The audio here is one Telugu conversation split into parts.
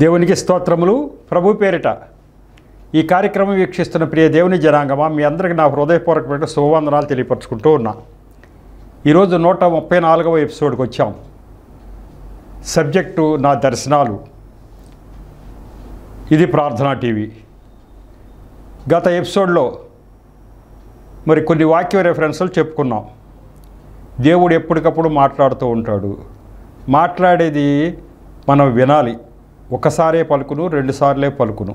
దేవునికి స్తోత్రములు ప్రభు పేరిట ఈ కార్యక్రమం వీక్షిస్తున్న ప్రియ దేవుని జనాంగమా మీ అందరికీ నా హృదయపూర్వకమైన శుభవందనాలు తెలియపరచుకుంటూ ఉన్నా ఈరోజు నూట ముప్పై నాలుగవ ఎపిసోడ్కి వచ్చాం సబ్జెక్టు నా దర్శనాలు ఇది ప్రార్థనా టీవీ గత ఎపిసోడ్లో మరి కొన్ని వాక్య రెఫరెన్సులు చెప్పుకున్నాం దేవుడు ఎప్పటికప్పుడు మాట్లాడుతూ ఉంటాడు మాట్లాడేది మనం వినాలి ఒకసారే పలుకును రెండుసార్లే పలుకును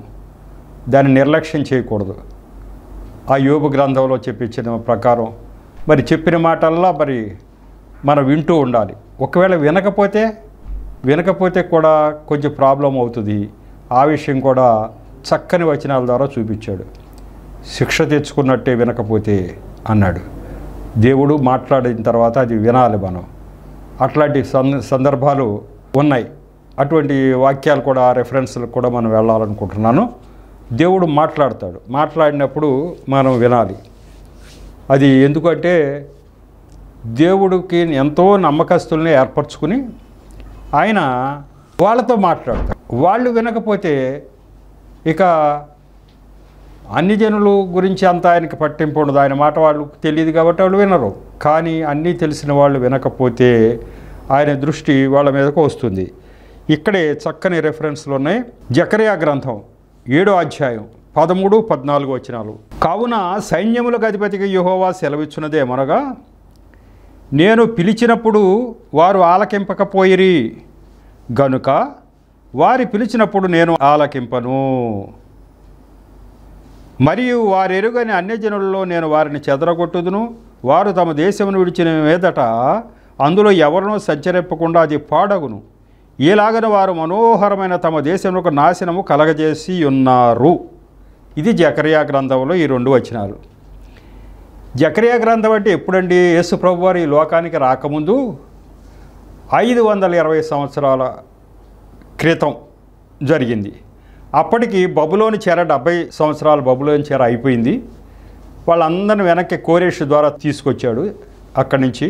దాన్ని నిర్లక్ష్యం చేయకూడదు ఆ యోగ గ్రంథంలో చెప్పించిన ప్రకారం మరి చెప్పిన మాటల్లా మరి మనం వింటూ ఉండాలి ఒకవేళ వినకపోతే వినకపోతే కూడా కొంచెం ప్రాబ్లం అవుతుంది ఆ విషయం కూడా చక్కని వచనాల ద్వారా చూపించాడు శిక్ష తెచ్చుకున్నట్టే వినకపోతే అన్నాడు దేవుడు మాట్లాడిన తర్వాత అది వినాలి మనం అట్లాంటి సందర్భాలు ఉన్నాయి అటువంటి వాక్యాలు కూడా రెఫరెన్స్లకు కూడా మనం వెళ్ళాలనుకుంటున్నాను దేవుడు మాట్లాడతాడు మాట్లాడినప్పుడు మనం వినాలి అది ఎందుకంటే దేవుడికి ఎంతో నమ్మకస్తుల్ని ఏర్పరచుకుని ఆయన వాళ్ళతో మాట్లాడతాడు వాళ్ళు వినకపోతే ఇక అన్ని జనులు గురించి అంత ఆయనకి పట్టింపు ఉండదు ఆయన మాట వాళ్ళు తెలియదు కాబట్టి వాళ్ళు వినరు కానీ అన్నీ తెలిసిన వాళ్ళు వినకపోతే ఆయన దృష్టి వాళ్ళ మీదకు వస్తుంది ఇక్కడే చక్కని రెఫరెన్స్లు ఉన్నాయి జకరియా గ్రంథం ఏడో అధ్యాయం పదమూడు పద్నాలుగు వచ్చినాలు కావున సైన్యములకు అధిపతికి యుహోవా మనగా నేను పిలిచినప్పుడు వారు ఆలకింపకపోయిరి గనుక వారి పిలిచినప్పుడు నేను ఆలకింపను మరియు వారు ఎరుగని అన్యజనులలో నేను వారిని చెదరగొట్టుదును వారు తమ దేశమును విడిచిన మీదట అందులో ఎవరినో సంచరింపకుండా అది పాడగును ఈలాగన వారు మనోహరమైన తమ దేశంలో నాశనము కలగజేసి ఉన్నారు ఇది జకరియా గ్రంథంలో ఈ రెండు వచనాలు జకరియా గ్రంథం అంటే ఎప్పుడండి యేసు ప్రభు వారు ఈ లోకానికి రాకముందు ఐదు వందల ఇరవై సంవత్సరాల క్రితం జరిగింది అప్పటికి బబులోని చేర డెబ్బై సంవత్సరాలు బబులోని చేర అయిపోయింది వాళ్ళందరిని వెనక్కి కోరేష్ ద్వారా తీసుకొచ్చాడు అక్కడి నుంచి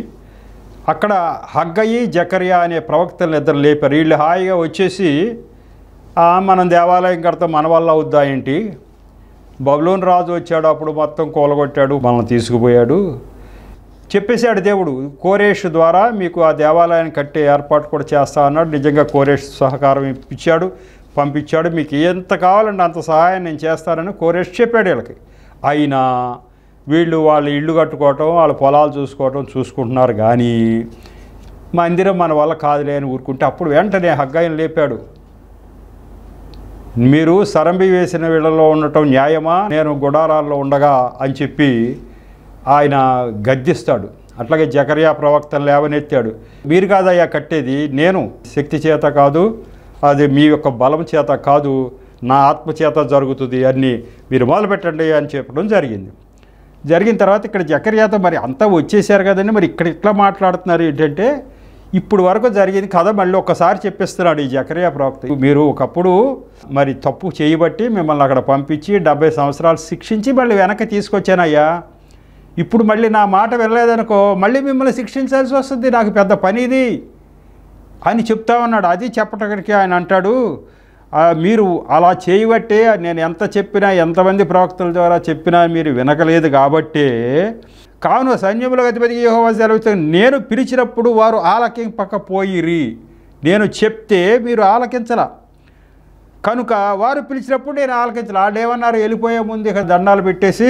అక్కడ హగ్గయి జకరియా అనే ప్రవక్తలను ఇద్దరు లేపారు వీళ్ళు హాయిగా వచ్చేసి మనం దేవాలయం కడతాం మన వల్ల అవుద్దా ఏంటి బబులోన్ రాజు వచ్చాడు అప్పుడు మొత్తం కూలగొట్టాడు మనల్ని తీసుకుపోయాడు చెప్పేశాడు దేవుడు కోరేష్ ద్వారా మీకు ఆ దేవాలయాన్ని కట్టే ఏర్పాటు కూడా చేస్తా అన్నాడు నిజంగా కోరేష్ సహకారం ఇప్పించాడు పంపించాడు మీకు ఎంత కావాలంటే అంత సహాయం నేను చేస్తానని కోరేష్ చెప్పాడు వీళ్ళకి అయినా వీళ్ళు వాళ్ళ ఇళ్ళు కట్టుకోవటం వాళ్ళ పొలాలు చూసుకోవటం చూసుకుంటున్నారు కానీ మందిరం మన వల్ల కాదులే అని ఊరుకుంటే అప్పుడు వెంటనే హగ్గాయిని లేపాడు మీరు సరంబి వేసిన వీళ్ళలో ఉండటం న్యాయమా నేను గుడారాల్లో ఉండగా అని చెప్పి ఆయన గద్దిస్తాడు అట్లాగే జకర్యా ప్రవక్తను లేవనెత్తాడు మీరు కాదయ్యా కట్టేది నేను శక్తి చేత కాదు అది మీ యొక్క బలం చేత కాదు నా ఆత్మ చేత జరుగుతుంది అన్నీ మీరు మొదలుపెట్టండి అని చెప్పడం జరిగింది జరిగిన తర్వాత ఇక్కడ జకర్యాతో మరి అంతా వచ్చేసారు కదండి మరి ఇక్కడ ఇట్లా మాట్లాడుతున్నారు ఏంటంటే ఇప్పుడు వరకు జరిగింది కథ మళ్ళీ ఒక్కసారి చెప్పిస్తున్నాడు ఈ జకరియా ప్రవక్త మీరు ఒకప్పుడు మరి తప్పు చేయబట్టి మిమ్మల్ని అక్కడ పంపించి డెబ్బై సంవత్సరాలు శిక్షించి మళ్ళీ వెనక్కి తీసుకొచ్చానయ్యా ఇప్పుడు మళ్ళీ నా మాట వెళ్ళలేదనుకో మళ్ళీ మిమ్మల్ని శిక్షించాల్సి వస్తుంది నాకు పెద్ద పని ఇది అని చెప్తా ఉన్నాడు అది చెప్పటానికి ఆయన అంటాడు మీరు అలా చేయబట్టే నేను ఎంత చెప్పినా ఎంతమంది ప్రవక్తల ద్వారా చెప్పినా మీరు వినకలేదు కాబట్టే కావున సైన్యముల అధిపతికి యహోవా సెలవు నేను పిలిచినప్పుడు వారు పోయిరి నేను చెప్తే మీరు ఆలకించల కనుక వారు పిలిచినప్పుడు నేను ఆలకించాలి ఆడేమన్నారు వెళ్ళిపోయే ముందు ఇక దండాలు పెట్టేసి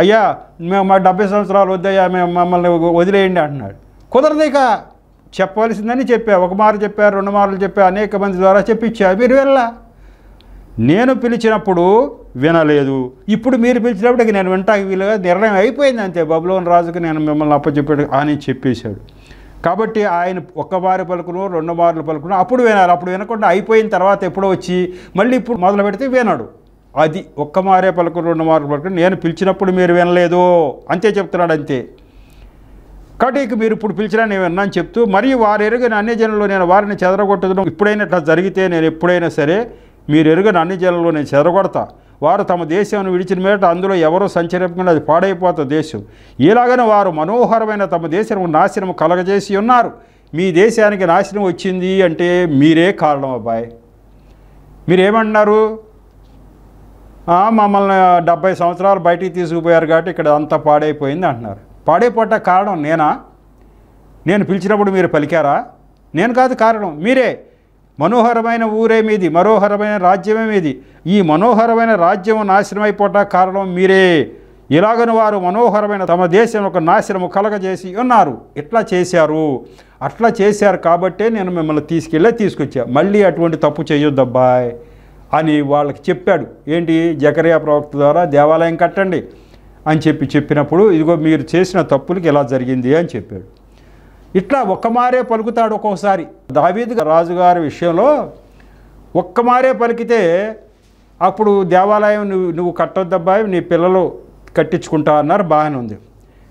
అయ్యా మేము మా డెబ్బై సంవత్సరాలు వద్దయ్యా మేము మమ్మల్ని వదిలేయండి అంటున్నాడు కుదరదు ఇక చెప్పవలసిందని చెప్పా ఒక మారు చెప్పారు రెండు మార్లు చెప్పా అనేక మంది ద్వారా చెప్పించారు మీరు వెళ్ళా నేను పిలిచినప్పుడు వినలేదు ఇప్పుడు మీరు పిలిచినప్పటికి నేను వింటాకి వీలుగా నిర్ణయం అయిపోయింది అంతే బబులోని రాజుకు నేను మిమ్మల్ని అప్పచెప్పాడు అని చెప్పేశాడు కాబట్టి ఆయన ఒక్క బారి పలుకును రెండు బారులు పలుకును అప్పుడు వినాలి అప్పుడు వినకుండా అయిపోయిన తర్వాత ఎప్పుడో వచ్చి మళ్ళీ ఇప్పుడు మొదలు పెడితే వినడు అది ఒక్క మారే పలుకు రెండు మార్లు పలుకు నేను పిలిచినప్పుడు మీరు వినలేదు అంతే చెప్తున్నాడు అంతే కాబట్టి మీరు ఇప్పుడు పిలిచినా నేను విన్నాను చెప్తూ మరియు వారు ఎరుగిన జనంలో నేను వారిని చెదరగొట్టడం ఇప్పుడైనా జరిగితే నేను ఎప్పుడైనా సరే మీరు ఎరుగని అన్ని జిల్లాలో నేను చెదరగొడతా వారు తమ దేశాన్ని విడిచిన మేట అందులో ఎవరో సంచరింపకుండా అది పాడైపోతుంది దేశం ఇలాగనే వారు మనోహరమైన తమ దేశం నాశనం కలగజేసి ఉన్నారు మీ దేశానికి నాశనం వచ్చింది అంటే మీరే కారణం అబ్బాయి మీరేమంటున్నారు మమ్మల్ని డెబ్బై సంవత్సరాలు బయటికి తీసుకుపోయారు కాబట్టి ఇక్కడ అంతా పాడైపోయింది అంటున్నారు పాడైపోట కారణం నేనా నేను పిలిచినప్పుడు మీరు పలికారా నేను కాదు కారణం మీరే మనోహరమైన ఊరే మీది మనోహరమైన రాజ్యమే మీది ఈ మనోహరమైన రాజ్యం నాశనమైపోట కారణం మీరే ఇలాగని వారు మనోహరమైన తమ దేశం ఒక నాశనము కలగజేసి ఉన్నారు ఇట్లా చేశారు అట్లా చేశారు కాబట్టే నేను మిమ్మల్ని తీసుకెళ్ళే తీసుకొచ్చా మళ్ళీ అటువంటి తప్పు చేయొద్దబ్బాయ్ అని వాళ్ళకి చెప్పాడు ఏంటి జకరియా ప్రవక్త ద్వారా దేవాలయం కట్టండి అని చెప్పి చెప్పినప్పుడు ఇదిగో మీరు చేసిన తప్పులకి ఇలా జరిగింది అని చెప్పాడు ఇట్లా ఒక్కమారే పలుకుతాడు ఒక్కోసారి దావీద్ రాజుగారి విషయంలో ఒక్కమారే పలికితే అప్పుడు దేవాలయం నువ్వు నువ్వు కట్టొద్దబ్బాయి నీ పిల్లలు కట్టించుకుంటా అన్నారు బాగానే ఉంది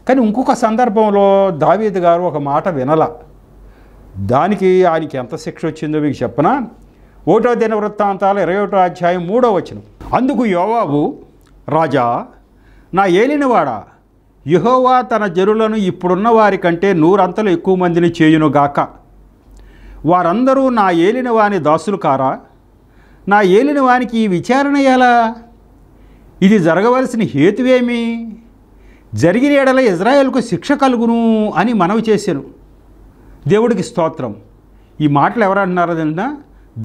కానీ ఇంకొక సందర్భంలో దావీద్ గారు ఒక మాట వినల దానికి ఆయనకి ఎంత శిక్ష వచ్చిందో మీకు చెప్పనా ఓటో దిన వృత్తాంతాలు ఇరవై ఒకటో అధ్యాయం మూడో వచ్చిన అందుకు యోవాబు రాజా నా ఏలినవాడా యహోవా తన జనులను ఇప్పుడున్న వారి కంటే నూరంతలు ఎక్కువ మందిని చేయునుగాక వారందరూ నా ఏలినవాని దాసులు కారా నా వానికి ఈ విచారణ ఎలా ఇది జరగవలసిన హేతువేమి జరిగిన ఎడల ఇజ్రాయెల్కు శిక్ష కలుగును అని మనవి చేశాను దేవుడికి స్తోత్రం ఈ మాటలు ఎవరన్నారు తిన్నా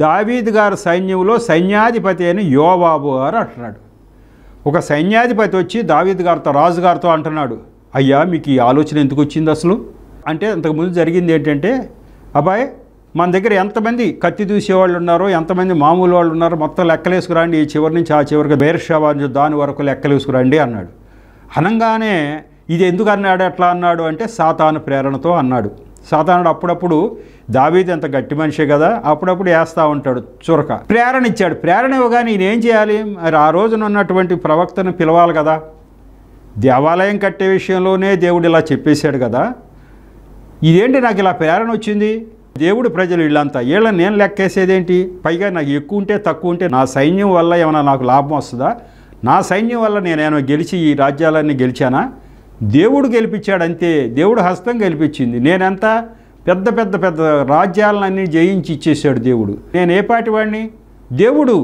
దావీద్ గారు సైన్యంలో సైన్యాధిపతి అని యోబాబు గారు అంటున్నాడు ఒక సైన్యాధిపతి వచ్చి దావీద్ గారితో రాజుగారితో అంటున్నాడు అయ్యా మీకు ఈ ఆలోచన ఎందుకు వచ్చింది అసలు అంటే అంతకుముందు జరిగింది ఏంటంటే అబ్బాయి మన దగ్గర ఎంతమంది కత్తి దూసేవాళ్ళు ఉన్నారో ఎంతమంది మామూలు వాళ్ళు ఉన్నారో మొత్తం లెక్కలేసుకురండి ఈ చివరి నుంచి ఆ చివరికి బేర్షాబాజు దాని వరకు లెక్కలేసుకురండి అన్నాడు అనగానే ఇది ఎందుకు అన్నాడు ఎట్లా అన్నాడు అంటే సాతాను ప్రేరణతో అన్నాడు సాధారణుడు అప్పుడప్పుడు దావీది అంత గట్టి మనిషే కదా అప్పుడప్పుడు వేస్తూ ఉంటాడు చురక ప్రేరణ ఇచ్చాడు ప్రేరణ ఇవ్వగానే ఈయన ఏం చేయాలి మరి ఆ రోజున ఉన్నటువంటి ప్రవక్తను పిలవాలి కదా దేవాలయం కట్టే విషయంలోనే దేవుడు ఇలా చెప్పేశాడు కదా ఇదేంటి నాకు ఇలా ప్రేరణ వచ్చింది దేవుడు ప్రజలు వీళ్ళంతా వీళ్ళని నేను లెక్కేసేదేంటి పైగా నాకు ఎక్కువ ఉంటే తక్కువ ఉంటే నా సైన్యం వల్ల ఏమైనా నాకు లాభం వస్తుందా నా సైన్యం వల్ల నేనేమైనా గెలిచి ఈ రాజ్యాలన్నీ గెలిచానా దేవుడు గెలిపించాడంతే దేవుడు హస్తం గెలిపించింది నేనంత పెద్ద పెద్ద పెద్ద రాజ్యాలన్నీ జయించి ఇచ్చేసాడు దేవుడు నేను ఏ పాటి వాడిని దేవుడు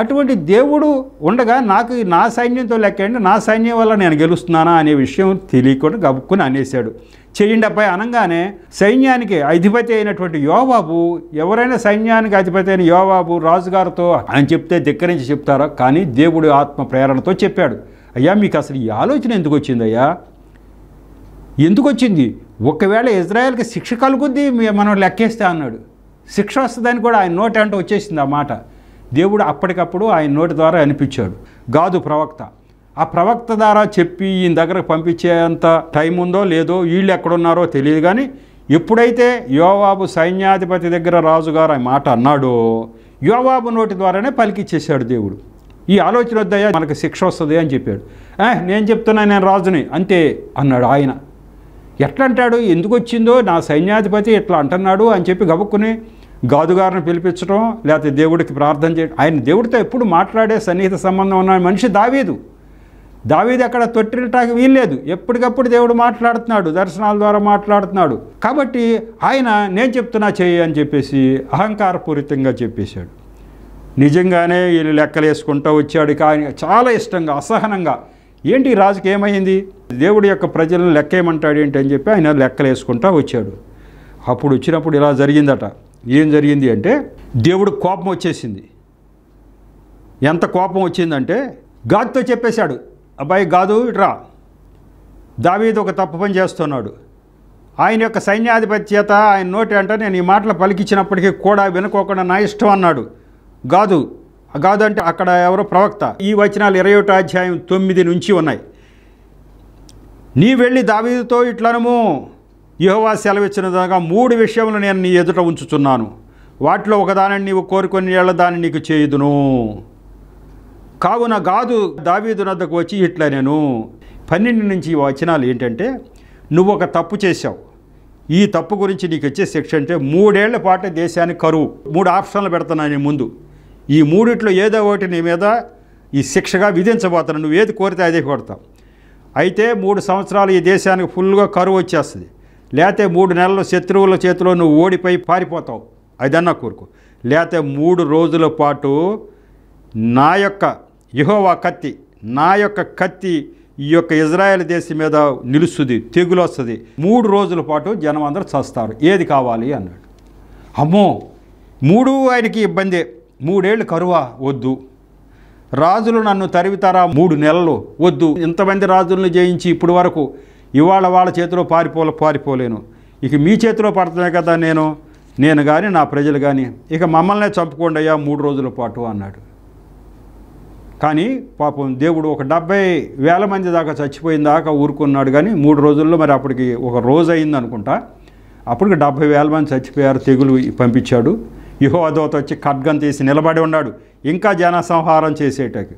అటువంటి దేవుడు ఉండగా నాకు నా సైన్యంతో లెక్కండి నా సైన్యం వల్ల నేను గెలుస్తున్నానా అనే విషయం తెలియకుండా గబుక్కుని అనేశాడు చేయండి అబ్బాయి అనగానే సైన్యానికి అధిపతి అయినటువంటి యోబాబు ఎవరైనా సైన్యానికి అధిపతి అయిన యోబాబు రాజుగారితో అని చెప్తే ధిక్కరించి చెప్తారా కానీ దేవుడు ఆత్మ ప్రేరణతో చెప్పాడు అయ్యా మీకు అసలు ఈ ఆలోచన ఎందుకు వచ్చిందయ్యా ఎందుకు వచ్చింది ఒకవేళ ఇజ్రాయెల్కి శిక్ష కలుగుద్ది మనం లెక్కేస్తే అన్నాడు శిక్ష వస్తుందని కూడా ఆయన నోట అంటే వచ్చేసింది ఆ మాట దేవుడు అప్పటికప్పుడు ఆయన నోటి ద్వారా అనిపించాడు గాదు ప్రవక్త ఆ ప్రవక్త ద్వారా చెప్పి ఈయన దగ్గరకు పంపించేంత టైం ఉందో లేదో వీళ్ళు ఎక్కడున్నారో తెలియదు కానీ ఎప్పుడైతే యోవాబు సైన్యాధిపతి దగ్గర రాజుగారు ఆ మాట అన్నాడో యోవాబు నోటి ద్వారానే పలికిచ్చేశాడు దేవుడు ఈ ఆలోచన వద్దయ్యా మనకు శిక్ష వస్తుంది అని చెప్పాడు నేను చెప్తున్నా నేను రాజుని అంతే అన్నాడు ఆయన ఎట్లా అంటాడు ఎందుకు వచ్చిందో నా సైన్యాధిపతి ఎట్లా అంటున్నాడు అని చెప్పి గబుక్కుని గాదుగారిని పిలిపించడం లేకపోతే దేవుడికి ప్రార్థన చేయడం ఆయన దేవుడితో ఎప్పుడు మాట్లాడే సన్నిహిత సంబంధం ఉన్న మనిషి దావీదు దావీది అక్కడ తొట్టినటానికి వీల్లేదు ఎప్పటికప్పుడు దేవుడు మాట్లాడుతున్నాడు దర్శనాల ద్వారా మాట్లాడుతున్నాడు కాబట్టి ఆయన నేను చెప్తున్నా చేయి అని చెప్పేసి అహంకారపూరితంగా చెప్పేశాడు నిజంగానే ఈయన లెక్కలు వేసుకుంటూ వచ్చాడు కానీ చాలా ఇష్టంగా అసహనంగా ఏంటి రాజుకి ఏమైంది దేవుడి యొక్క ప్రజలను లెక్కేయమంటాడు ఏంటి అని చెప్పి ఆయన లెక్కలు వేసుకుంటూ వచ్చాడు అప్పుడు వచ్చినప్పుడు ఇలా జరిగిందట ఏం జరిగింది అంటే దేవుడు కోపం వచ్చేసింది ఎంత కోపం వచ్చిందంటే గాదుతో చెప్పేశాడు అబ్బాయి గాదు ఇట్రా దావీది ఒక తప్పు పని చేస్తున్నాడు ఆయన యొక్క సైన్యాధిపతి చేత ఆయన నోటి అంటే నేను ఈ మాటలు పలికించినప్పటికీ కూడా వినుకోకుండా నా ఇష్టం అన్నాడు గాదు గాదు అంటే అక్కడ ఎవరో ప్రవక్త ఈ వచనాలు ఇరవై ఒకటో అధ్యాయం తొమ్మిది నుంచి ఉన్నాయి నీ వెళ్ళి దావీదుతో ఇట్లనము సెలవిచ్చిన దాకా మూడు విషయములు నేను నీ ఎదుట ఉంచుతున్నాను వాటిలో ఒకదాని నీవు కోరుకొని ఏళ్ళ దాన్ని నీకు చేయుదును కావున గాదు దావీదు నద్దకు వచ్చి ఇట్లా నేను పన్నెండు నుంచి వచనాలు ఏంటంటే నువ్వు ఒక తప్పు చేశావు ఈ తప్పు గురించి నీకు వచ్చే శిక్ష అంటే మూడేళ్ల పాటు దేశానికి కరువు మూడు ఆప్షన్లు పెడుతున్నాను ముందు ఈ మూడిట్లో ఏదో ఒకటి నీ మీద ఈ శిక్షగా విధించబోతున్నావు నువ్వు ఏది కోరితే అదే కొడతావు అయితే మూడు సంవత్సరాలు ఈ దేశానికి ఫుల్గా కరువు వచ్చేస్తుంది లేతే మూడు నెలలు శత్రువుల చేతిలో నువ్వు ఓడిపోయి పారిపోతావు అదన్నా కోరుకు లేకపోతే మూడు రోజుల పాటు నా యొక్క యుహోవా కత్తి నా యొక్క కత్తి ఈ యొక్క ఇజ్రాయెల్ దేశం మీద నిలుస్తుంది తెగులు వస్తుంది మూడు రోజుల పాటు జనం అందరూ చస్తారు ఏది కావాలి అన్నాడు అమ్మో మూడు ఆయనకి ఇబ్బందే మూడేళ్ళు కరువా వద్దు రాజులు నన్ను తరివితారా మూడు నెలలు వద్దు ఇంతమంది రాజులను జయించి ఇప్పుడు వరకు ఇవాళ వాళ్ళ చేతిలో పారిపోల పారిపోలేను ఇక మీ చేతిలో పడుతున్నాయి కదా నేను నేను కానీ నా ప్రజలు కానీ ఇక మమ్మల్నే చంపుకోండి అయ్యా మూడు రోజుల పాటు అన్నాడు కానీ పాపం దేవుడు ఒక డెబ్బై వేల మంది దాకా చచ్చిపోయిన దాకా ఊరుకున్నాడు కానీ మూడు రోజుల్లో మరి అప్పటికి ఒక రోజు అయింది అనుకుంటా అప్పటికి డెబ్బై వేల మంది చచ్చిపోయారు తెగులు పంపించాడు యుహోదోత వచ్చి ఖడ్గం తీసి నిలబడి ఉన్నాడు ఇంకా జనసంహారం చేసేటకి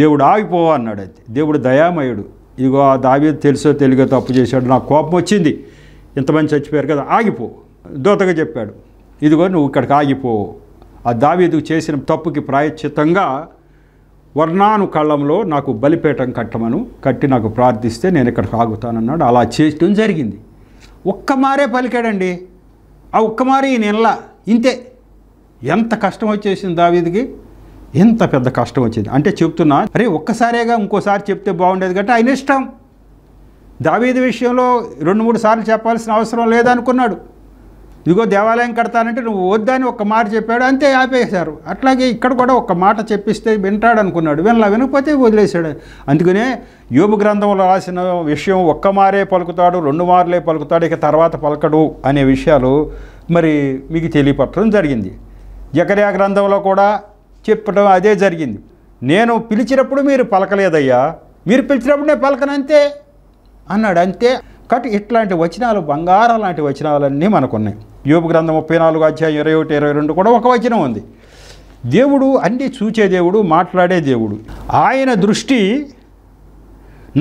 దేవుడు ఆగిపో అన్నాడు అయితే దేవుడు దయామయుడు ఇగో ఆ దావీ తెలుసో తెలుగో తప్పు చేశాడు నాకు కోపం వచ్చింది ఇంతమంది చచ్చిపోయారు కదా ఆగిపో దూతగా చెప్పాడు ఇదిగో నువ్వు ఇక్కడికి ఆగిపో ఆ దావీదుకు చేసిన తప్పుకి ప్రాయశ్చితంగా వర్ణాను కళ్ళంలో నాకు బలిపేటం కట్టమను కట్టి నాకు ప్రార్థిస్తే నేను ఇక్కడికి ఆగుతానన్నాడు అలా చేయటం జరిగింది ఒక్కమారే పలికాడండి ఆ ఒక్కమారే ఈ ఇంతే ఎంత కష్టం వచ్చేసింది దావీదికి ఎంత పెద్ద కష్టం వచ్చింది అంటే చెప్తున్నా అరే ఒక్కసారేగా ఇంకోసారి చెప్తే బాగుండేది కంటే ఆయన ఇష్టం దావీది విషయంలో రెండు మూడు సార్లు చెప్పాల్సిన అవసరం లేదనుకున్నాడు ఇదిగో దేవాలయం కడతానంటే నువ్వు వద్దని ఒక మాట చెప్పాడు అంతే ఆపేశారు అట్లాగే ఇక్కడ కూడా ఒక మాట చెప్పిస్తే వింటాడు అనుకున్నాడు వినలా వినకపోతే వదిలేశాడు అందుకనే యోగు గ్రంథంలో రాసిన విషయం ఒక్క మారే పలుకుతాడు రెండు మార్లే పలుకుతాడు ఇక తర్వాత పలకడు అనే విషయాలు మరి మీకు తెలియపట్టడం జరిగింది జకర్యా గ్రంథంలో కూడా చెప్పడం అదే జరిగింది నేను పిలిచినప్పుడు మీరు పలకలేదయ్యా మీరు పిలిచినప్పుడు నేను పలకనంతే అన్నాడు అంతే కాబట్టి ఇట్లాంటి వచనాలు బంగారం లాంటి వచనాలన్నీ మనకున్నాయి యోపు గ్రంథం ముప్పై నాలుగు అధ్యాయం ఇరవై ఒకటి ఇరవై రెండు కూడా ఒక వచనం ఉంది దేవుడు అన్ని చూచే దేవుడు మాట్లాడే దేవుడు ఆయన దృష్టి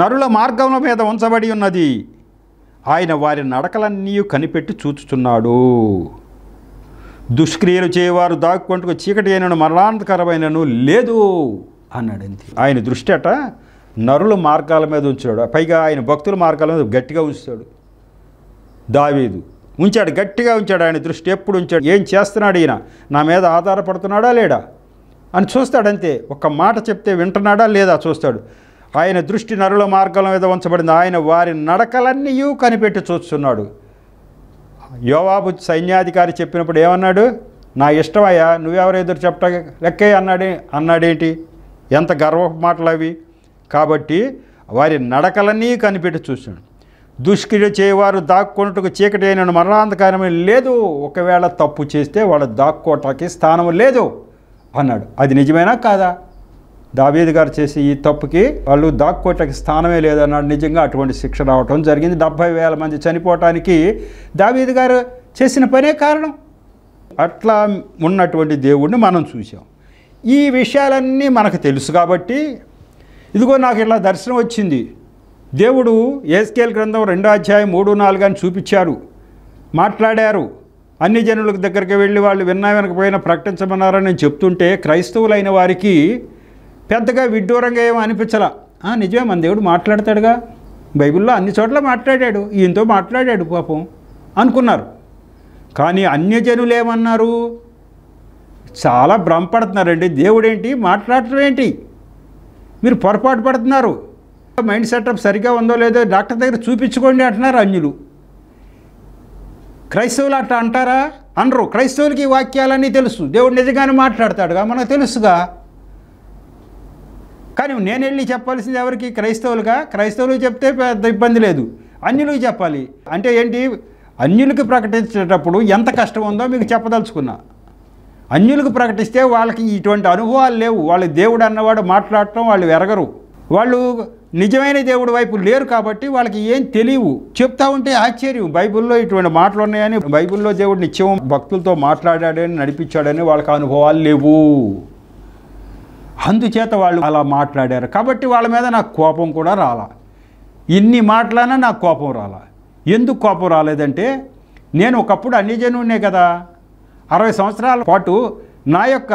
నరుల మార్గముల మీద ఉంచబడి ఉన్నది ఆయన వారి నడకలన్నీ కనిపెట్టి చూచుచున్నాడు దుష్క్రియలు చేయవారు దాక్కుంటూ చీకటి అయిన మరణాంతకరమైనను లేదు అన్నాడు ఆయన దృష్టి అట నరుల మార్గాల మీద ఉంచాడు పైగా ఆయన భక్తుల మార్గాల మీద గట్టిగా ఉంచుతాడు దావీదు ఉంచాడు గట్టిగా ఉంచాడు ఆయన దృష్టి ఎప్పుడు ఉంచాడు ఏం చేస్తున్నాడు ఈయన నా మీద ఆధారపడుతున్నాడా లేడా అని చూస్తాడు అంతే ఒక్క మాట చెప్తే వింటున్నాడా లేదా చూస్తాడు ఆయన దృష్టి నరుల మార్గాల మీద ఉంచబడింది ఆయన వారి నడకలన్నీ కనిపెట్టి చూస్తున్నాడు యోవాబు సైన్యాధికారి చెప్పినప్పుడు ఏమన్నాడు నా ఇష్టమయ్యా ఎదురు చెప్ప లెక్కే అన్నాడే అన్నాడేంటి ఎంత గర్వ మాటలు అవి కాబట్టి వారి నడకలన్నీ కనిపెట్టి చూశాడు దుష్క్రియ చేయవారు దాక్కున్నట్టుకు చీకటి అయిన మరణాంధకారమే లేదు ఒకవేళ తప్పు చేస్తే వాళ్ళు దాక్కోటానికి స్థానం లేదు అన్నాడు అది నిజమేనా కాదా దావీద్ గారు చేసే ఈ తప్పుకి వాళ్ళు దాక్కోటకి స్థానమే లేదన్నాడు నిజంగా అటువంటి శిక్ష రావటం జరిగింది డెబ్భై వేల మంది చనిపోవటానికి దావీద్ గారు చేసిన పనే కారణం అట్లా ఉన్నటువంటి దేవుడిని మనం చూసాం ఈ విషయాలన్నీ మనకు తెలుసు కాబట్టి ఇదిగో నాకు ఇట్లా దర్శనం వచ్చింది దేవుడు ఏస్కేల్ గ్రంథం రెండో అధ్యాయం మూడు నాలుగు అని చూపించారు మాట్లాడారు అన్ని జనులకు దగ్గరికి వెళ్ళి వాళ్ళు విన్నా వెనకపోయినా ప్రకటించమన్నారని నేను చెప్తుంటే క్రైస్తవులైన వారికి పెద్దగా విడ్డూరంగా ఏమో అనిపించలా నిజమే మన దేవుడు మాట్లాడతాడుగా బైబిల్లో అన్ని చోట్ల మాట్లాడాడు ఈయనతో మాట్లాడాడు పాపం అనుకున్నారు కానీ అన్యజనులు ఏమన్నారు చాలా భ్రమపడుతున్నారండి దేవుడేంటి మాట్లాడటం ఏంటి మీరు పొరపాటు పడుతున్నారు మైండ్ సెటప్ సరిగా ఉందో లేదో డాక్టర్ దగ్గర చూపించుకోండి అంటున్నారు అన్యులు క్రైస్తవులు అట్లా అంటారా అనరు క్రైస్తవులకి వాక్యాలన్నీ తెలుసు దేవుడు నిజంగానే మాట్లాడతాడుగా మనకు తెలుసుగా కానీ నేను వెళ్ళి చెప్పాల్సింది ఎవరికి క్రైస్తవులుగా క్రైస్తవులు చెప్తే పెద్ద ఇబ్బంది లేదు అన్యులకు చెప్పాలి అంటే ఏంటి అన్యులకు ప్రకటించేటప్పుడు ఎంత కష్టం ఉందో మీకు చెప్పదలుచుకున్నా అన్యులకు ప్రకటిస్తే వాళ్ళకి ఇటువంటి అనుభవాలు లేవు వాళ్ళు దేవుడు అన్నవాడు మాట్లాడటం వాళ్ళు ఎరగరు వాళ్ళు నిజమైన దేవుడు వైపు లేరు కాబట్టి వాళ్ళకి ఏం తెలియవు చెప్తా ఉంటే ఆశ్చర్యం బైబిల్లో ఇటువంటి మాటలు ఉన్నాయని బైబిల్లో దేవుడు నిత్యం భక్తులతో మాట్లాడాడని నడిపించాడని వాళ్ళకి అనుభవాలు లేవు అందుచేత వాళ్ళు అలా మాట్లాడారు కాబట్టి వాళ్ళ మీద నాకు కోపం కూడా రాలా ఇన్ని మాట్లాడినా నాకు కోపం రాలా ఎందుకు కోపం రాలేదంటే నేను ఒకప్పుడు అన్యజనుడినే కదా అరవై సంవత్సరాల పాటు నా యొక్క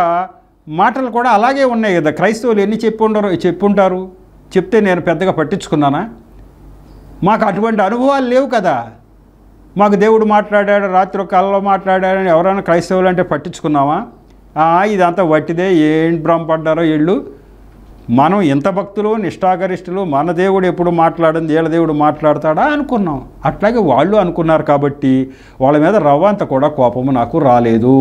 మాటలు కూడా అలాగే ఉన్నాయి కదా క్రైస్తవులు ఎన్ని చెప్పుండరు చెప్పుంటారు చెప్తే నేను పెద్దగా పట్టించుకున్నానా మాకు అటువంటి అనుభవాలు లేవు కదా మాకు దేవుడు మాట్లాడాడు రాత్రి ఒక కళ్ళలో మాట్లాడాడని ఎవరైనా క్రైస్తవులు అంటే పట్టించుకున్నావా ఇదంతా వట్టిదే ఏం భ్రమపడ్డారో వీళ్ళు మనం ఎంత భక్తులు నిష్ఠాగరిష్ఠులు మన దేవుడు ఎప్పుడు మాట్లాడింది వీళ్ళ దేవుడు మాట్లాడతాడా అనుకున్నాం అట్లాగే వాళ్ళు అనుకున్నారు కాబట్టి వాళ్ళ మీద రవ్వంత కూడా కోపము నాకు రాలేదు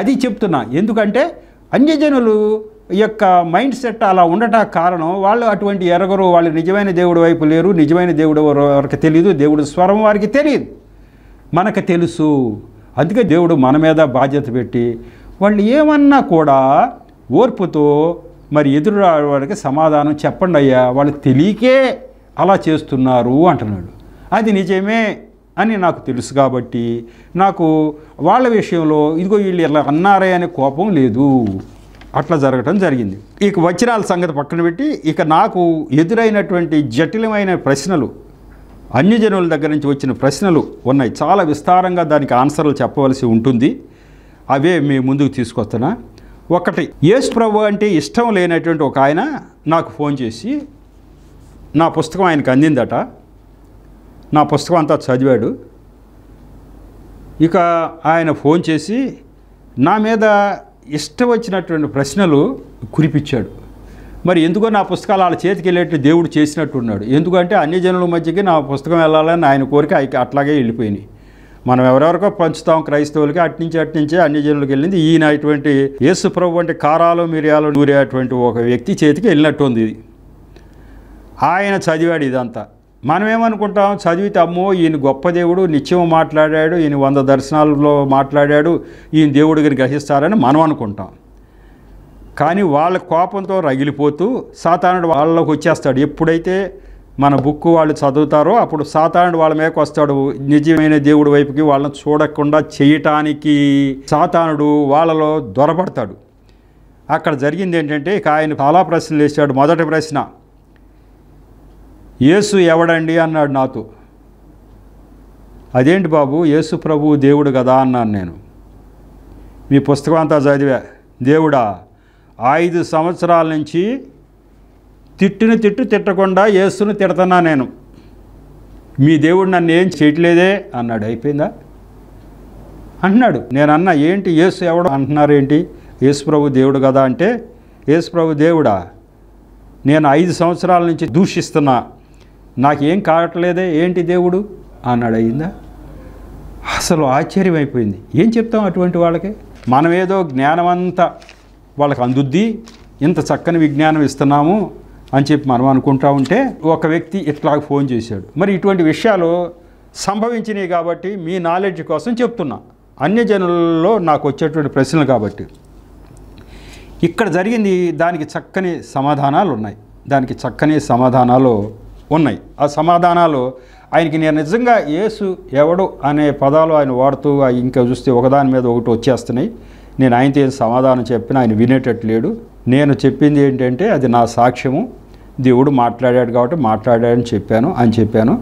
అది చెప్తున్నా ఎందుకంటే అన్యజనులు యొక్క మైండ్ సెట్ అలా ఉండటం కారణం వాళ్ళు అటువంటి ఎరగరు వాళ్ళు నిజమైన దేవుడి వైపు లేరు నిజమైన దేవుడు వారికి తెలియదు దేవుడి స్వరం వారికి తెలియదు మనకు తెలుసు అందుకే దేవుడు మన మీద బాధ్యత పెట్టి వాళ్ళు ఏమన్నా కూడా ఓర్పుతో మరి ఎదురు వాడికి సమాధానం చెప్పండి అయ్యా వాళ్ళు తెలియకే అలా చేస్తున్నారు అంటున్నాడు అది నిజమే అని నాకు తెలుసు కాబట్టి నాకు వాళ్ళ విషయంలో ఇదిగో వీళ్ళు ఇలా అన్నారే అనే కోపం లేదు అట్లా జరగటం జరిగింది ఇక వచ్చిన సంగతి పక్కన పెట్టి ఇక నాకు ఎదురైనటువంటి జటిలమైన ప్రశ్నలు అన్యజనుల దగ్గర నుంచి వచ్చిన ప్రశ్నలు ఉన్నాయి చాలా విస్తారంగా దానికి ఆన్సర్లు చెప్పవలసి ఉంటుంది అవే మీ ముందుకు తీసుకొస్తున్నా ఒకటి యేసు ప్రభు అంటే ఇష్టం లేనటువంటి ఒక ఆయన నాకు ఫోన్ చేసి నా పుస్తకం ఆయనకు అందిందట నా పుస్తకం అంతా చదివాడు ఇక ఆయన ఫోన్ చేసి నా మీద ఇష్టం వచ్చినటువంటి ప్రశ్నలు కురిపించాడు మరి ఎందుకో నా పుస్తకాలు వాళ్ళ చేతికి వెళ్ళేట్టు దేవుడు చేసినట్టున్నాడు ఎందుకంటే అన్ని జనుల మధ్యకి నా పుస్తకం వెళ్ళాలని ఆయన కోరిక అట్లాగే వెళ్ళిపోయినాయి మనం ఎవరెవరికో పంచుతాం క్రైస్తవులకి అట్నుంచి అట్నుంచే అన్ని జనులకు వెళ్ళింది ఈయన అటువంటి యేసు ప్రభు వంటి కారాలు మిరియాలు నూరేటువంటి ఒక వ్యక్తి చేతికి వెళ్ళినట్టుంది ఇది ఆయన చదివాడు ఇదంతా మనం ఏమనుకుంటాం చదివితే అమ్మో ఈయన గొప్ప దేవుడు నిత్యం మాట్లాడాడు ఈయన వంద దర్శనాలలో మాట్లాడాడు ఈయన దేవుడిని గ్రహిస్తారని మనం అనుకుంటాం కానీ వాళ్ళ కోపంతో రగిలిపోతూ సాతానుడు వాళ్ళలోకి వచ్చేస్తాడు ఎప్పుడైతే మన బుక్ వాళ్ళు చదువుతారో అప్పుడు సాతానుడు వాళ్ళ మీదకి వస్తాడు నిజమైన దేవుడి వైపుకి వాళ్ళని చూడకుండా చేయటానికి సాతానుడు వాళ్ళలో దొరపడతాడు అక్కడ జరిగింది ఏంటంటే ఇక ఆయన చాలా ప్రశ్నలు వేసాడు మొదటి ప్రశ్న యేసు ఎవడండి అన్నాడు నాతో అదేంటి బాబు యేసు ప్రభువు దేవుడు కదా అన్నాను నేను మీ పుస్తకం అంతా చదివా దేవుడా ఐదు సంవత్సరాల నుంచి తిట్టుని తిట్టు తిట్టకుండా ఏసును తిడతన్నా నేను మీ దేవుడు నన్ను ఏం చేయట్లేదే అన్నాడు అయిపోయిందా అన్నాడు నేను అన్నా ఏంటి యేసు ఎవడు అంటున్నారు ఏంటి యేసు ప్రభు దేవుడు కదా అంటే యేసు ప్రభు దేవుడా నేను ఐదు సంవత్సరాల నుంచి దూషిస్తున్నా నాకేం కావట్లేదే ఏంటి దేవుడు అన్నాడు అయిందా అసలు ఆశ్చర్యం అయిపోయింది ఏం చెప్తాం అటువంటి వాళ్ళకి మనమేదో జ్ఞానమంతా వాళ్ళకి అందుద్ది ఇంత చక్కని విజ్ఞానం ఇస్తున్నాము అని చెప్పి మనం అనుకుంటా ఉంటే ఒక వ్యక్తి ఇట్లా ఫోన్ చేశాడు మరి ఇటువంటి విషయాలు సంభవించినవి కాబట్టి మీ నాలెడ్జ్ కోసం చెప్తున్నా అన్యజనులలో నాకు వచ్చేటువంటి ప్రశ్నలు కాబట్టి ఇక్కడ జరిగింది దానికి చక్కని సమాధానాలు ఉన్నాయి దానికి చక్కని సమాధానాలు ఉన్నాయి ఆ సమాధానాలు ఆయనకి నేను నిజంగా యేసు ఎవడు అనే పదాలు ఆయన వాడుతూ ఇంకా చూస్తే ఒకదాని మీద ఒకటి వచ్చేస్తున్నాయి నేను ఆయనతో ఏం సమాధానం చెప్పినా ఆయన వినేటట్టు లేడు నేను చెప్పింది ఏంటంటే అది నా సాక్ష్యము దేవుడు మాట్లాడాడు కాబట్టి మాట్లాడాడని చెప్పాను అని చెప్పాను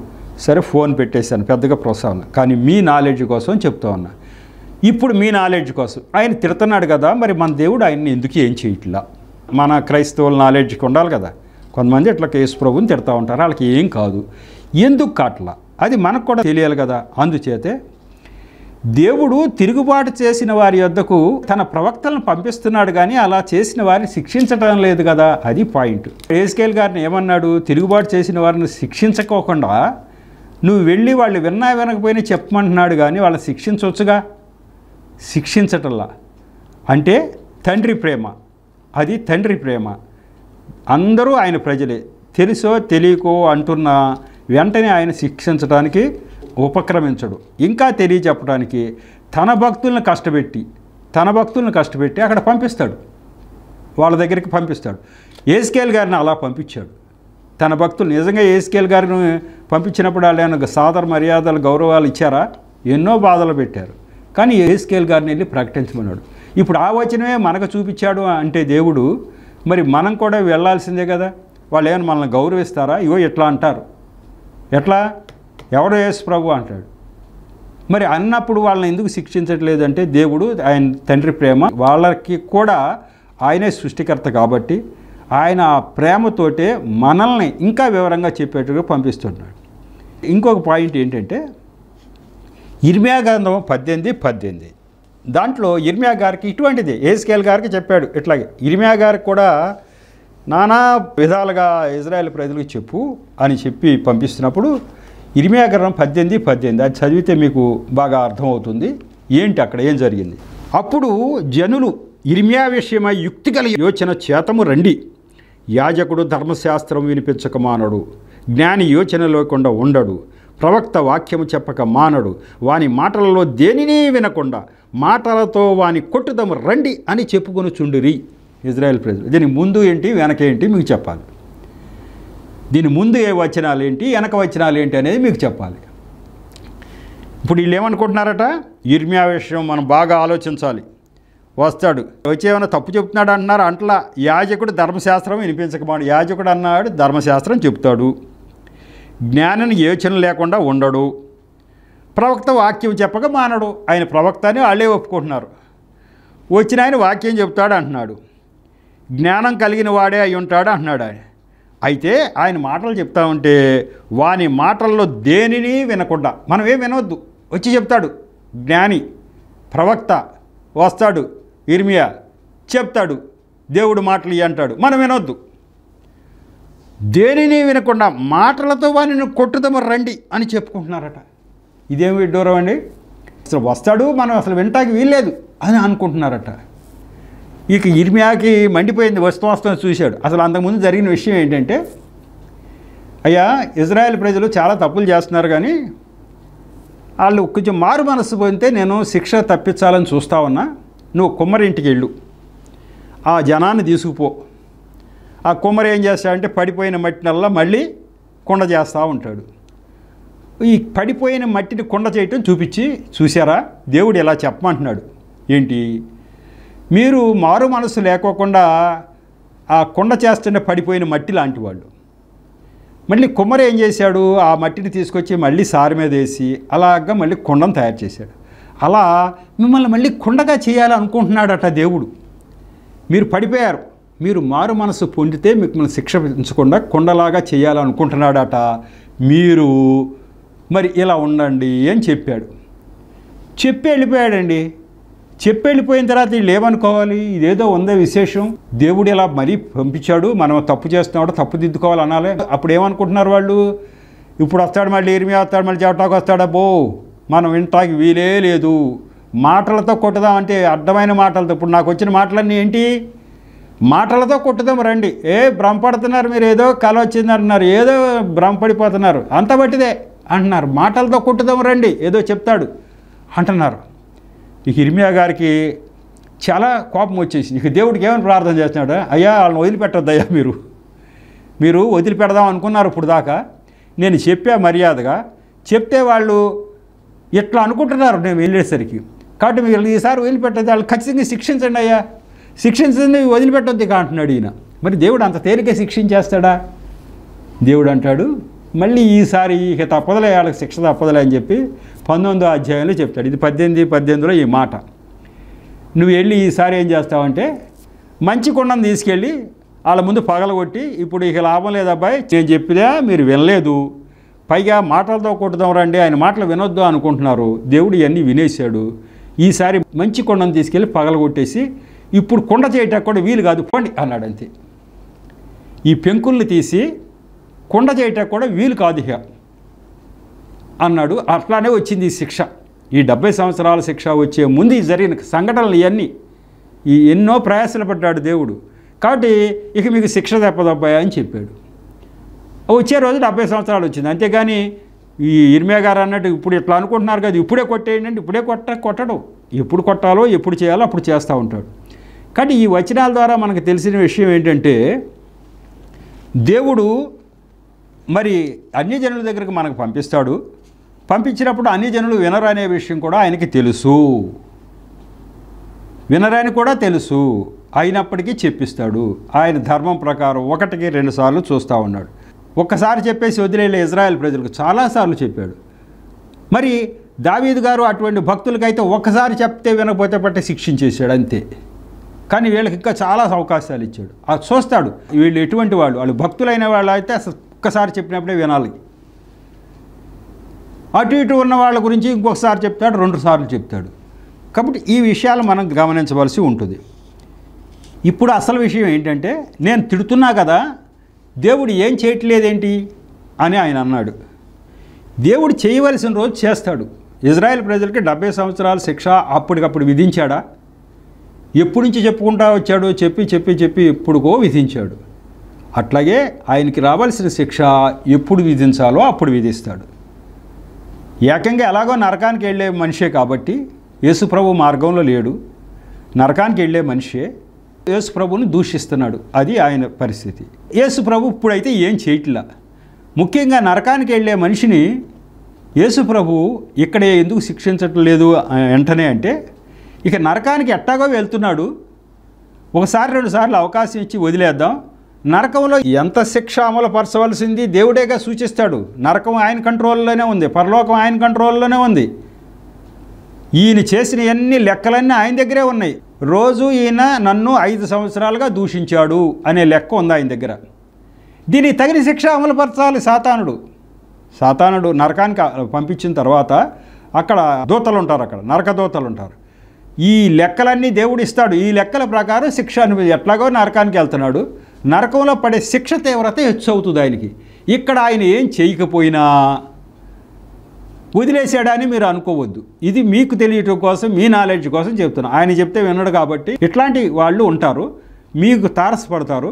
సరే ఫోన్ పెట్టేశాను పెద్దగా ప్రోత్సాహం కానీ మీ నాలెడ్జ్ కోసం చెప్తా ఉన్నా ఇప్పుడు మీ నాలెడ్జ్ కోసం ఆయన తిడుతున్నాడు కదా మరి మన దేవుడు ఆయన్ని ఎందుకు ఏం చేయట్లా మన క్రైస్తవుల నాలెడ్జ్కి ఉండాలి కదా కొంతమంది ఇట్లా కేసు ప్రభుని తిడతా ఉంటారు వాళ్ళకి ఏం కాదు ఎందుకు కాట్లా అది మనకు కూడా తెలియాలి కదా అందుచేతే దేవుడు తిరుగుబాటు చేసిన వారి వద్దకు తన ప్రవక్తలను పంపిస్తున్నాడు కానీ అలా చేసిన వారిని శిక్షించడం లేదు కదా అది పాయింట్ ఏస్కేల్ గారిని ఏమన్నాడు తిరుగుబాటు చేసిన వారిని శిక్షించకోకుండా నువ్వు వెళ్ళి వాళ్ళు విన్నా వినకపోయినా చెప్పమంటున్నాడు కానీ వాళ్ళని శిక్షించవచ్చుగా శిక్షించటంలా అంటే తండ్రి ప్రేమ అది తండ్రి ప్రేమ అందరూ ఆయన ప్రజలే తెలుసో తెలియకో అంటున్నా వెంటనే ఆయన శిక్షించడానికి ఉపక్రమించడు ఇంకా తెలియజెప్పడానికి తన భక్తులను కష్టపెట్టి తన భక్తులను కష్టపెట్టి అక్కడ పంపిస్తాడు వాళ్ళ దగ్గరికి పంపిస్తాడు ఏస్కేల్ గారిని అలా పంపించాడు తన భక్తులు నిజంగా ఏస్కేల్ గారిని పంపించినప్పుడు వాళ్ళు ఏమైనా సాదర మర్యాదలు గౌరవాలు ఇచ్చారా ఎన్నో బాధలు పెట్టారు కానీ ఏస్కేల్ గారిని వెళ్ళి ప్రకటించమన్నాడు ఇప్పుడు ఆ వచనమే మనకు చూపించాడు అంటే దేవుడు మరి మనం కూడా వెళ్ళాల్సిందే కదా వాళ్ళు ఏమైనా మనల్ని గౌరవిస్తారా ఇగో ఎట్లా అంటారు ఎట్లా ఎవడో ఏసు ప్రభు అంటాడు మరి అన్నప్పుడు వాళ్ళని ఎందుకు శిక్షించట్లేదంటే దేవుడు ఆయన తండ్రి ప్రేమ వాళ్ళకి కూడా ఆయనే సృష్టికర్త కాబట్టి ఆయన ప్రేమతోటే మనల్ని ఇంకా వివరంగా చెప్పేట్టుగా పంపిస్తున్నాడు ఇంకొక పాయింట్ ఏంటంటే ఇర్మియా గ్రంథం పద్దెనిమిది పద్దెనిమిది దాంట్లో ఇర్మియా గారికి ఇటువంటిది ఏస్కేల్ గారికి చెప్పాడు ఇట్లాగే ఇర్మియా గారికి కూడా నానా విధాలుగా ఇజ్రాయెల్ ప్రజలకు చెప్పు అని చెప్పి పంపిస్తున్నప్పుడు ఇరిమియాగరం పద్దెనిమిది పద్దెనిమిది అది చదివితే మీకు బాగా అర్థమవుతుంది ఏంటి అక్కడ ఏం జరిగింది అప్పుడు జనులు ఇరిమ్యా విషయమై యుక్తిగల యోచన చేతము రండి యాజకుడు ధర్మశాస్త్రం వినిపించక మానడు జ్ఞాని యోచన లేకుండా ఉండడు ప్రవక్త వాక్యము చెప్పక మానడు వాని మాటలలో దేనినే వినకుండా మాటలతో వాని కొట్టుదము రండి అని చెప్పుకొని చుండిరి ఇజ్రాయెల్ ప్రజలు దీనికి ముందు ఏంటి వెనకేంటి మీకు చెప్పాలి దీని ముందు ఏ వచనాలు ఏంటి వెనక వచనాలు ఏంటి అనేది మీకు చెప్పాలి ఇప్పుడు వీళ్ళు ఏమనుకుంటున్నారట ఇర్మియా విషయం మనం బాగా ఆలోచించాలి వస్తాడు వచ్చి ఏమైనా తప్పు చెప్తున్నాడు అంటున్నారు అంట్లా యాజకుడు ధర్మశాస్త్రం వినిపించకమాడు యాజకుడు అన్నాడు ధర్మశాస్త్రం చెప్తాడు జ్ఞానాన్ని యోచన లేకుండా ఉండడు ప్రవక్త వాక్యం చెప్పక మానడు ఆయన ప్రవక్త అని వాళ్ళే ఒప్పుకుంటున్నారు వచ్చిన ఆయన వాక్యం చెప్తాడు అంటున్నాడు జ్ఞానం కలిగిన వాడే అయి ఉంటాడు అంటున్నాడు ఆయన అయితే ఆయన మాటలు చెప్తా ఉంటే వాని మాటల్లో దేనిని వినకుండా మనం ఏం వినవద్దు వచ్చి చెప్తాడు జ్ఞాని ప్రవక్త వస్తాడు ఇర్మియా చెప్తాడు దేవుడు మాటలు అంటాడు మనం వినొద్దు దేనిని వినకుండా మాటలతో వాని కొట్టుదమ్మ రండి అని చెప్పుకుంటున్నారట ఇదేమి విడ్డూరం అండి అసలు వస్తాడు మనం అసలు వినటానికి వీల్లేదు అని అనుకుంటున్నారట ఇక ఇర్మియాకి మండిపోయింది వస్తువాస్తవం చూశాడు అసలు అంతకుముందు జరిగిన విషయం ఏంటంటే అయ్యా ఇజ్రాయెల్ ప్రజలు చాలా తప్పులు చేస్తున్నారు కానీ వాళ్ళు కొంచెం మారు మనసు పొందితే నేను శిక్ష తప్పించాలని చూస్తా ఉన్నా నువ్వు కుమ్మరింటికి వెళ్ళు ఆ జనాన్ని తీసుకుపో ఆ కుమ్మరి ఏం చేస్తాడంటే పడిపోయిన మట్టినల్లా మళ్ళీ కుండ చేస్తూ ఉంటాడు ఈ పడిపోయిన మట్టిని కుండ చేయటం చూపించి చూసారా దేవుడు ఇలా చెప్పమంటున్నాడు ఏంటి మీరు మారు మనసు లేకోకుండా ఆ కొండ చేస్తనే పడిపోయిన మట్టి లాంటి వాళ్ళు మళ్ళీ కుమ్మరి ఏం చేశాడు ఆ మట్టిని తీసుకొచ్చి మళ్ళీ సారి మీద వేసి అలాగా మళ్ళీ కొండను తయారు చేశాడు అలా మిమ్మల్ని మళ్ళీ కుండగా చేయాలనుకుంటున్నాడట దేవుడు మీరు పడిపోయారు మీరు మారు మనసు పొందితే మీకు మిమ్మల్ని శిక్ష పెంచకుండా కొండలాగా చేయాలనుకుంటున్నాడట మీరు మరి ఇలా ఉండండి అని చెప్పాడు చెప్పి వెళ్ళిపోయాడండి చెప్పెళ్ళిపోయిన తర్వాత వీళ్ళు ఏమనుకోవాలి ఇదేదో ఉందే విశేషం దేవుడు ఇలా మరీ పంపించాడు మనం తప్పు చేస్తున్నాడు తప్పు దిద్దుకోవాలి అనాలి అప్పుడు ఏమనుకుంటున్నారు వాళ్ళు ఇప్పుడు వస్తాడు మళ్ళీ ఇరిమి వస్తాడు మళ్ళీ చెవటాకు వస్తాడా బో మనం వింటాకి వీలే లేదు మాటలతో కొట్టుదామంటే అర్థమైన మాటలతో ఇప్పుడు నాకు వచ్చిన మాటలన్నీ ఏంటి మాటలతో కొట్టుదాం రండి ఏ భ్రమపడుతున్నారు మీరు ఏదో కల వచ్చిందంటున్నారు ఏదో భ్రమపడిపోతున్నారు అంత బట్టిదే అంటున్నారు మాటలతో కొట్టుదాం రండి ఏదో చెప్తాడు అంటున్నారు ఇక ఇర్మియా గారికి చాలా కోపం వచ్చేసింది ఇక దేవుడికి ఏమని ప్రార్థన చేస్తున్నాడు అయ్యా వాళ్ళని వదిలిపెట్టద్దు అయ్యా మీరు మీరు వదిలిపెడదాం అనుకున్నారు ఇప్పుడు దాకా నేను చెప్పా మర్యాదగా చెప్తే వాళ్ళు ఎట్లా అనుకుంటున్నారు నేను వెళ్ళేసరికి కాబట్టి మీరు ఈసారి వదిలిపెట్టద్దు వాళ్ళు ఖచ్చితంగా శిక్షించండి అయ్యా శిక్షించండి వదిలిపెట్టొద్దు ఇక అంటున్నాడు ఈయన మరి దేవుడు అంత తేలిక శిక్షించేస్తాడా దేవుడు అంటాడు మళ్ళీ ఈసారి ఇక తప్పదలే వాళ్ళకి శిక్ష తప్పదలే అని చెప్పి పంతొమ్మిదో అధ్యాయంలో చెప్తాడు ఇది పద్దెనిమిది పద్దెనిమిదిలో ఈ మాట నువ్వు వెళ్ళి ఈసారి ఏం చేస్తావంటే మంచి కొండను తీసుకెళ్ళి వాళ్ళ ముందు పగలగొట్టి ఇప్పుడు ఇక లాభం లేదబ్బాయి నేను చెప్పిదా మీరు వినలేదు పైగా మాటలతో కొట్టుదాం రండి ఆయన మాటలు వినొద్దు అనుకుంటున్నారు దేవుడు ఇవన్నీ వినేశాడు ఈసారి మంచి కొండను తీసుకెళ్ళి పగలగొట్టేసి ఇప్పుడు కొండ చేయటం కూడా వీలు కాదు పండి అన్నాడంతే ఈ పెంకుల్ని తీసి కుండ చేయటం కూడా వీలు కాదు ఇక అన్నాడు అట్లానే వచ్చింది ఈ శిక్ష ఈ డెబ్బై సంవత్సరాల శిక్ష వచ్చే ముందు ఈ జరిగిన సంఘటనలు ఇవన్నీ ఈ ఎన్నో ప్రయాసలు పడ్డాడు దేవుడు కాబట్టి ఇక మీకు శిక్ష తప్పదబ్బాయా అని చెప్పాడు వచ్చే రోజు డెబ్బై సంవత్సరాలు వచ్చింది అంతేగాని ఈ ఇర్మే గారు అన్నట్టు ఇప్పుడు ఇట్లా అనుకుంటున్నారు కదా ఇప్పుడే కొట్టేయండి అంటే ఇప్పుడే కొట్ట కొట్టడం ఎప్పుడు కొట్టాలో ఎప్పుడు చేయాలో అప్పుడు చేస్తూ ఉంటాడు కానీ ఈ వచనాల ద్వారా మనకు తెలిసిన విషయం ఏంటంటే దేవుడు మరి జనుల దగ్గరకు మనకు పంపిస్తాడు పంపించినప్పుడు అన్ని జనులు వినరనే విషయం కూడా ఆయనకి తెలుసు వినరని కూడా తెలుసు అయినప్పటికీ చెప్పిస్తాడు ఆయన ధర్మం ప్రకారం ఒకటికి రెండుసార్లు చూస్తూ ఉన్నాడు ఒక్కసారి చెప్పేసి వదిలేలే ఇజ్రాయెల్ ప్రజలకు చాలాసార్లు చెప్పాడు మరి దావీదు గారు అటువంటి భక్తులకైతే ఒక్కసారి చెప్తే వినకపోతే పట్టే శిక్షించేశాడు అంతే కానీ వీళ్ళకి ఇంకా చాలా అవకాశాలు ఇచ్చాడు చూస్తాడు వీళ్ళు ఎటువంటి వాళ్ళు వాళ్ళు భక్తులైన వాళ్ళు అయితే అసలు ఒక్కసారి చెప్పినప్పుడే వినాలి అటు ఇటు ఉన్న వాళ్ళ గురించి ఇంకొకసారి చెప్తాడు రెండు సార్లు చెప్తాడు కాబట్టి ఈ విషయాలు మనం గమనించవలసి ఉంటుంది ఇప్పుడు అసలు విషయం ఏంటంటే నేను తిడుతున్నా కదా దేవుడు ఏం చేయట్లేదేంటి అని ఆయన అన్నాడు దేవుడు చేయవలసిన రోజు చేస్తాడు ఇజ్రాయెల్ ప్రజలకి డెబ్బై సంవత్సరాల శిక్ష అప్పటికప్పుడు విధించాడా ఎప్పుడు నుంచి చెప్పుకుంటా వచ్చాడో చెప్పి చెప్పి చెప్పి ఎప్పుడుకో విధించాడు అట్లాగే ఆయనకి రావాల్సిన శిక్ష ఎప్పుడు విధించాలో అప్పుడు విధిస్తాడు ఏకంగా ఎలాగో నరకానికి వెళ్ళే మనిషే కాబట్టి యేసుప్రభు మార్గంలో లేడు నరకానికి వెళ్ళే మనిషే యేసుప్రభుని దూషిస్తున్నాడు అది ఆయన పరిస్థితి యేసుప్రభు ఇప్పుడైతే ఏం చేయట్లా ముఖ్యంగా నరకానికి వెళ్ళే మనిషిని యేసుప్రభు ఇక్కడే ఎందుకు శిక్షించటం లేదు వెంటనే అంటే ఇక నరకానికి ఎట్టాగో వెళ్తున్నాడు ఒకసారి రెండుసార్లు అవకాశం ఇచ్చి వదిలేద్దాం నరకంలో ఎంత శిక్ష అమలుపరచవలసింది దేవుడేగా సూచిస్తాడు నరకం ఆయన కంట్రోల్లోనే ఉంది పరలోకం ఆయన కంట్రోల్లోనే ఉంది ఈయన చేసిన అన్ని లెక్కలన్నీ ఆయన దగ్గరే ఉన్నాయి రోజు ఈయన నన్ను ఐదు సంవత్సరాలుగా దూషించాడు అనే లెక్క ఉంది ఆయన దగ్గర దీని తగిన శిక్ష అమలుపరచాలి సాతానుడు సాతానుడు నరకానికి పంపించిన తర్వాత అక్కడ దూతలు ఉంటారు అక్కడ నరక దూతలు ఉంటారు ఈ లెక్కలన్నీ దేవుడు ఇస్తాడు ఈ లెక్కల ప్రకారం శిక్ష ఎట్లాగో నరకానికి వెళ్తున్నాడు నరకంలో పడే శిక్ష తీవ్రత హెచ్చవుతుంది ఆయనకి ఇక్కడ ఆయన ఏం చేయకపోయినా వదిలేశాడని మీరు అనుకోవద్దు ఇది మీకు తెలియటం కోసం మీ నాలెడ్జ్ కోసం చెప్తున్నా ఆయన చెప్తే వినడు కాబట్టి ఇట్లాంటి వాళ్ళు ఉంటారు మీకు తారసపడతారు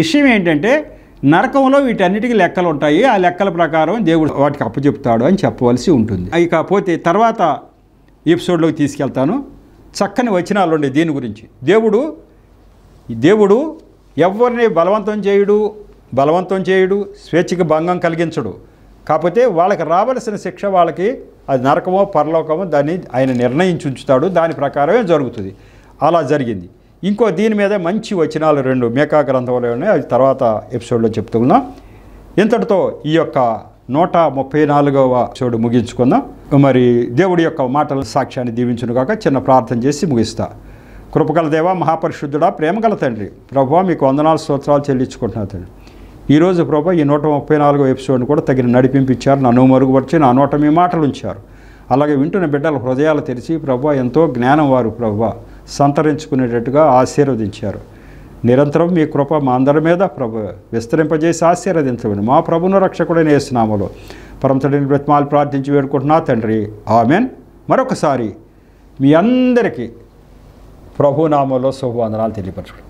విషయం ఏంటంటే నరకంలో వీటన్నిటికీ లెక్కలు ఉంటాయి ఆ లెక్కల ప్రకారం దేవుడు వాటికి అప్పచెప్తాడు అని చెప్పవలసి ఉంటుంది అవి కాకపోతే తర్వాత ఎపిసోడ్లోకి తీసుకెళ్తాను చక్కని వచనాలు ఉండే దీని గురించి దేవుడు దేవుడు ఎవరిని బలవంతం చేయుడు బలవంతం చేయుడు స్వేచ్ఛకి భంగం కలిగించడు కాకపోతే వాళ్ళకి రావలసిన శిక్ష వాళ్ళకి అది నరకమో పరలోకమో దాన్ని ఆయన నిర్ణయించుంచుతాడు దాని ప్రకారమే జరుగుతుంది అలా జరిగింది ఇంకో దీని మీద మంచి వచనాలు రెండు మేకా గ్రంథంలోనే అది తర్వాత ఎపిసోడ్లో చెప్తున్నాం ఇంతటితో ఈ యొక్క నూట ముప్పై నాలుగవ చోడు ముగించుకుందాం మరి దేవుడి యొక్క మాటల సాక్ష్యాన్ని దీవించును కాక చిన్న ప్రార్థన చేసి ముగిస్తా కృపగల దేవ మహాపరిశుద్ధుడా ప్రేమగల తండ్రి ప్రభు మీకు వందనాలు స్తోత్రాలు చెల్లించుకుంటున్నాను తండ్రి ఈరోజు ప్రభు ఈ నూట ముప్పై నాలుగో ఎపిసోడ్ని కూడా తగిన నడిపింపించారు నన్ను మరుగుపరిచి నా నోట మీ మాటలు ఉంచారు అలాగే వింటున్న బిడ్డల హృదయాలు తెరిచి ప్రభు ఎంతో జ్ఞానం వారు ప్రభు సంతరించుకునేటట్టుగా ఆశీర్వదించారు నిరంతరం మీ కృప మా అందరి మీద ప్రభు విస్తరింపజేసి ఆశీర్వదించమని మా ప్రభును రక్షకుడైన వేసినామలో పరమతడిని బ్రతిమాలు ప్రార్థించి వేడుకుంటున్నా తండ్రి ఆమెన్ మరొకసారి మీ అందరికీ ప్రభు ప్రభునామంలో శుభవందనాలు తెలియపరచుకుంటాం